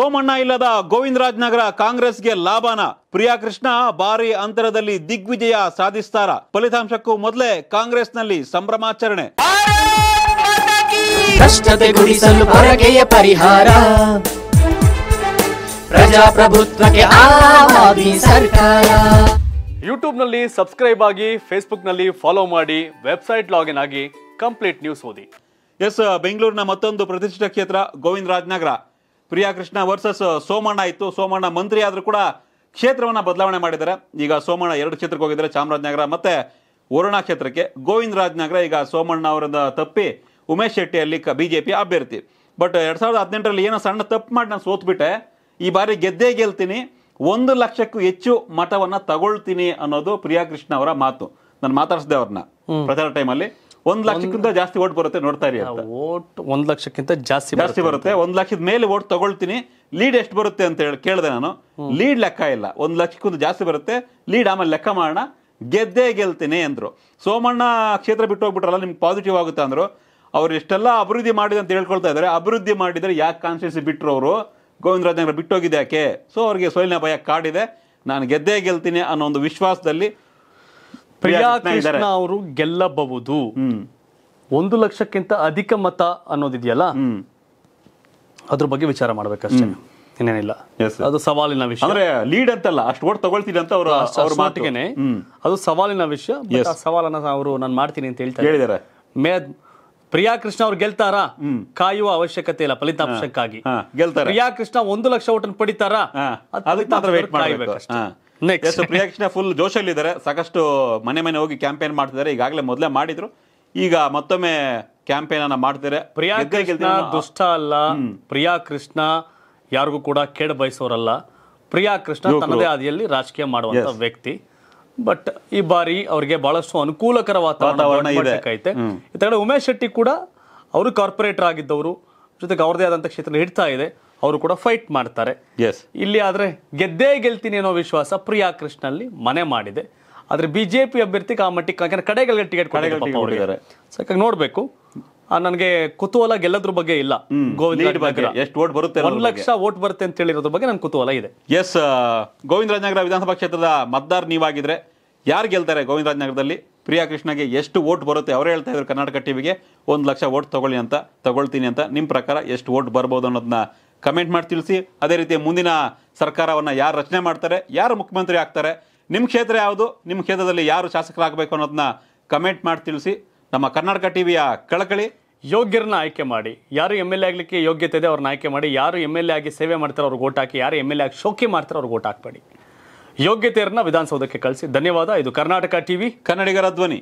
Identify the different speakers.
Speaker 1: ಸೋಮಣ್ಣ ಇಲ್ಲದ ಗೋವಿಂದರಾಜ್ ನಗರ ಕಾಂಗ್ರೆಸ್ಗೆ ಲಾಭನ ಪ್ರಿಯಾಕೃಷ್ಣ ಭಾರಿ ಅಂತರದಲ್ಲಿ ದಿಗ್ವಿಜಯ ಸಾಧಿಸ್ತಾರ ಫಲಿತಾಂಶಕ್ಕೂ ಮೊದಲೇ ಕಾಂಗ್ರೆಸ್ನಲ್ಲಿ ಸಂಭ್ರಮಾಚರಣೆ ಕಷ್ಟತೆ ಗುಡಿಸಲು ಪರಿಹಾರ
Speaker 2: ಪ್ರಜಾಪ್ರಭುತ್ವಕ್ಕೆ ಯೂಟ್ಯೂಬ್ನಲ್ಲಿ ಸಬ್ಸ್ಕ್ರೈಬ್ ಆಗಿ ಫೇಸ್ಬುಕ್ನಲ್ಲಿ ಫಾಲೋ ಮಾಡಿ ವೆಬ್ಸೈಟ್ ಲಾಗಿನ್ ಆಗಿ ಕಂಪ್ಲೀಟ್
Speaker 1: ನ್ಯೂಸ್ ಓದಿ ಎಸ್ ಬೆಂಗಳೂರಿನ ಮತ್ತೊಂದು ಪ್ರತಿಷ್ಠಿತ ಕ್ಷೇತ್ರ ಗೋವಿಂದರಾಜ್ ನಗರ ಪ್ರಿಯಾಕೃಷ್ಣ ವರ್ಸಸ್ ಸೋಮಣ್ಣ ಇತ್ತು ಸೋಮಣ್ಣ ಮಂತ್ರಿ ಆದರೂ ಕೂಡ ಕ್ಷೇತ್ರವನ್ನು ಬದಲಾವಣೆ ಮಾಡಿದ್ದಾರೆ ಈಗ ಸೋಮಣ್ಣ ಎರಡು ಕ್ಷೇತ್ರಕ್ಕೆ ಹೋಗಿದ್ದಾರೆ ಚಾಮರಾಜನಗರ ಮತ್ತು ವರುಣಾ ಕ್ಷೇತ್ರಕ್ಕೆ ಗೋವಿಂದ ರಾಜನಗರ ಈಗ ಸೋಮಣ್ಣ ಅವರದ ತಪ್ಪಿ ಉಮೇಶ್ ಶೆಟ್ಟಿ ಅಲ್ಲಿ ಕ ಬಿ ಜೆ ಪಿ ಅಭ್ಯರ್ಥಿ ಬಟ್ ಎರಡು ಸಾವಿರದ ಹದಿನೆಂಟರಲ್ಲಿ ಏನೋ ಸಣ್ಣ ತಪ್ಪು ಮಾಡಿ ನಾನು ಸೋತ್ಬಿಟ್ಟೆ ಈ ಬಾರಿ ಗೆದ್ದೇ ಗೆಲ್ತೀನಿ ಒಂದು ಲಕ್ಷಕ್ಕೂ ಹೆಚ್ಚು ಮತವನ್ನು ತಗೊಳ್ತೀನಿ ಅನ್ನೋದು ಪ್ರಿಯಾಕೃಷ್ಣ ಅವರ ಮಾತು ನಾನು ಮಾತಾಡಿಸಿದೆ ಅವ್ರನ್ನ ಪ್ರಚಾರ ಟೈಮಲ್ಲಿ ಒಂದ್ ಲಕ್ಷಕ್ಕಿಂತ ಜಾಸ್ತಿ ಓಟ್ ಬರುತ್ತೆ ನೋಡ್ತಾ ಇರಿ ಓಟ್ ಒಂದ್ ಲಕ್ಷಕ್ಕಿಂತ ಜಾಸ್ತಿ ಜಾಸ್ತಿ ಬರುತ್ತೆ ಒಂದ್ ಲಕ್ಷದ ಮೇಲೆ ಓಟ್ ತಗೊಳ್ತೀನಿ ಲೀಡ್ ಎಷ್ಟು ಬರುತ್ತೆ ಅಂತ ಹೇಳಿ ಕೇಳಿದೆ ನಾನು ಲೀಡ್ ಲೆಕ್ಕ ಇಲ್ಲ ಒಂದ್ ಲಕ್ಷಕ್ಕಿಂತ ಜಾಸ್ತಿ ಬರುತ್ತೆ ಲೀಡ್ ಆಮೇಲೆ ಲೆಕ್ಕ ಮಾಡೋಣ ಗೆದ್ದೇ ಗೆಲ್ತೀನಿ ಅಂದ್ರು ಸೋಮಣ್ಣ ಕ್ಷೇತ್ರ ಬಿಟ್ಟು ಹೋಗ್ಬಿಟ್ರಲ್ಲ ನಿಮ್ಗೆ ಪಾಸಿಟಿವ್ ಆಗುತ್ತೆ ಅಂದ್ರು ಅವ್ರು ಎಷ್ಟೆಲ್ಲ ಅಭಿವೃದ್ಧಿ ಮಾಡಿದೆ ಅಂತ ಹೇಳ್ಕೊಳ್ತಾ ಇದಾರೆ ಅಭಿವೃದ್ಧಿ ಮಾಡಿದರೆ ಯಾಕೆ ಕಾನ್ಸ್ಟಿಟ್ಯೂನ್ಸಿ ಬಿಟ್ಟರು ಅವರು ಗೋವಿಂದರಾಜ್ ನಗರ ಬಿಟ್ಟೋಗಿದೆ ಯಾಕೆ ಸೊ ಅವ್ರಿಗೆ ಸೋಲಿನ ಭಯ ಕಾಡಿದೆ ನಾನು ಗೆದ್ದೇ ಗೆಲ್ತೀನಿ ಅನ್ನೋ ಒಂದು ವಿಶ್ವಾಸದಲ್ಲಿ ಪ್ರಿಯಾ ಕೃಷ್ಣ
Speaker 2: ಅವರು ಗೆಲ್ಲಬಹುದು ಒಂದು ಲಕ್ಷಕ್ಕಿಂತ ಅಧಿಕ ಮತ ಅನ್ನೋದಿದೆಯಲ್ಲ ಅದ್ರ ಬಗ್ಗೆ ವಿಚಾರ ಮಾಡ್ಬೇಕಷ್ಟೇ ಇನ್ನೇನಿಲ್ಲ ಅದು ಸವಾಲಿನ ವಿಷಯ ಅಂದ್ರೆ ಲೀಡ್ ಅಂತಲ್ಲ ಅಷ್ಟು ಓಟ್ ತಗೊಳ್ತೀನಿ ಅಂತ ಅವರು ಅವ್ರ ಮಾತಿಗೆನೆ ಅದು ಸವಾಲಿನ ವಿಷಯ ಸವಾಲನ್ನ ಅವರು ನಾನು ಮಾಡ್ತೀನಿ ಅಂತ ಹೇಳ್ತಾರೆ ಹೇಳಿದ್ದಾರೆ ಮೇ ಪ್ರಿಯಾ ಕೃಷ್ಣ ಅವ್ರು ಗೆಲ್ತಾರಾ ಕಾಯುವ ಅವಶ್ಯಕತೆ ಇಲ್ಲ ಫಲಿತಾಂಶಕ್ಕಾಗಿ ಗೆಲ್ತಾರೆ ಪ್ರಿಯಾ ಕೃಷ್ಣ
Speaker 1: ಒಂದು ಲಕ್ಷ ಓಟನ್ ಪಡಿತಾರಾ ಅದಕ್ಕೆ ಮಾತ್ರ ವೇಟ್ ಮಾಡಬೇಕು ನೆಕ್ಸ್ಟ್ ಪ್ರಿಯಾಕೃಷ್ಣ ಫುಲ್ ಜೋಶಲ್ಲಿ ಇದ್ದಾರೆ ಸಾಕಷ್ಟು ಮನೆ ಮನೆ ಹೋಗಿ ಕ್ಯಾಂಪೇನ್ ಮಾಡ್ತಿದ್ದಾರೆ ಈಗಾಗಲೇ ಮೊದಲೇ ಮಾಡಿದ್ರು ಈಗ ಮತ್ತೊಮ್ಮೆ ಕ್ಯಾಂಪೇನ್ ಅನ್ನ ಮಾಡ್ತಿದ್ದಾರೆ ಪ್ರಿಯಾ ದುಷ್ಟ
Speaker 2: ಅಲ್ಲ ಪ್ರಿಯಾ ಕೃಷ್ಣ ಯಾರಿಗೂ ಕೂಡ ಕೆಡ ಬಯಸೋರಲ್ಲ ಪ್ರಿಯಾ ಕೃಷ್ಣ ತನ್ನದೇ ಆದಿಯಲ್ಲಿ ರಾಜಕೀಯ ಮಾಡುವಂತ ವ್ಯಕ್ತಿ ಬಟ್ ಈ ಬಾರಿ ಅವರಿಗೆ ಬಹಳಷ್ಟು ಅನುಕೂಲಕರ ವಾತಾವರಣ ಐತೆ ಉಮೇಶ್ ಶೆಟ್ಟಿ ಕೂಡ ಅವರು ಕಾರ್ಪೊರೇಟರ್ ಆಗಿದ್ದವರು ಜೊತೆಗೆ ಅವ್ರದೇ ಆದಂತ ಕ್ಷೇತ್ರ ಹಿಡ್ತಾ ಇದೆ ಅವರು ಕೂಡ ಫೈಟ್ ಮಾಡ್ತಾರೆ ಎಸ್ ಇಲ್ಲಿ ಆದರೆ ಗೆದ್ದೇ ಗೆಲ್ತೀನಿ ಅನ್ನೋ ವಿಶ್ವಾಸ ಪ್ರಿಯಾ ಕೃಷ್ಣಲ್ಲಿ ಮನೆ ಮಾಡಿದೆ ಆದರೆ ಬಿ ಜೆ ಪಿ ಅಭ್ಯರ್ಥಿ ಆ ಮಟ್ಟಿಗೆ ಯಾಕಂದ್ರೆ ಕಡೆಗಳಿಗೆ ಟಿಕೆಟ್ ಕೊಡಿದ್ದಾರೆ ಸಾಕಾಗಿ ನೋಡಬೇಕು ನನಗೆ ಕುತೂಹಲ ಗೆಲ್ಲದ್ರ ಬಗ್ಗೆ ಇಲ್ಲ ಗೋವಿಂದ ಎಷ್ಟು ವೋಟ್ ಬರುತ್ತೆ ಒಂದು ಲಕ್ಷ ವೋಟ್
Speaker 1: ಬರುತ್ತೆ ಅಂತ ಹೇಳಿರೋದ್ರ ಬಗ್ಗೆ ನನ್ ಕುತೂಹಲ ಇದೆ ಎಸ್ ರಾಜನಗರ ವಿಧಾನಸಭಾ ಕ್ಷೇತ್ರದ ಮತದಾರ ನೀವಾಗಿದ್ರೆ ಯಾರು ಗೆಲ್ತಾರೆ ರಾಜನಗರದಲ್ಲಿ ಪ್ರಿಯಾ ಕೃಷ್ಣಗೆ ಎಷ್ಟು ವೋಟ್ ಬರುತ್ತೆ ಅವರೇ ಹೇಳ್ತಾ ಇದ್ರು ಕರ್ನಾಟಕ ಟಿವಿಗೆ ಒಂದು ಲಕ್ಷ ಓಟ್ ತಗೊಳ್ಳಿ ಅಂತ ತಗೊಳ್ತೀನಿ ಅಂತ ನಿಮ್ಮ ಪ್ರಕಾರ ಎಷ್ಟು ಓಟ್ ಬರ್ಬೋದು ಅನ್ನೋದನ್ನ ಕಮೆಂಟ್ ಮಾಡಿ ತಿಳಿಸಿ ಅದೇ ರೀತಿ ಮುಂದಿನ ಸರ್ಕಾರವನ್ನು ಯಾರು ರಚನೆ ಮಾಡ್ತಾರೆ ಯಾರು ಮುಖ್ಯಮಂತ್ರಿ ಆಗ್ತಾರೆ ನಿಮ್ಮ ಕ್ಷೇತ್ರ ಯಾವುದು ನಿಮ್ಮ ಕ್ಷೇತ್ರದಲ್ಲಿ ಯಾರು ಶಾಸಕರಾಗಬೇಕು ಅನ್ನೋದನ್ನ ಕಮೆಂಟ್ ಮಾಡಿ ತಿಳಿಸಿ ನಮ್ಮ ಕರ್ನಾಟಕ ಟಿವಿಯ ಕಳಕಳಿ ಯೋಗ್ಯರನ್ನ ಆಯ್ಕೆ ಮಾಡಿ ಯಾರು ಎಮ್ ಎಲ್ ಎ ಆಗಲಿಕ್ಕೆ ಯೋಗ್ಯತೆ ಇದೆ ಅವ್ರನ್ನ ಆಯ್ಕೆ ಮಾಡಿ ಯಾರು ಎಮ್ ಎಲ್ ಎ ಆಗಿ ಸೇವೆ
Speaker 2: ಮಾಡ್ತಾರೆ ಅವ್ರಿಗೆ ಓಟ್ ಹಾಕಿ ಯಾರು ಎಮ್ ಎಲ್ ಎ ಆಗಿ ಶೋಕಿ ಮಾಡ್ತಾರೆ ಅವ್ರಿಗೆ ಓಟ್ ಹಾಕಬೇಡಿ ಯೋಗ್ಯತೆಯನ್ನು ವಿಧಾನಸೌಧಕ್ಕೆ ಕಳಿಸಿ ಧನ್ಯವಾದ ಇದು ಕರ್ನಾಟಕ ವಿ ಕನ್ನಡಿಗರ ಧ್ವನಿ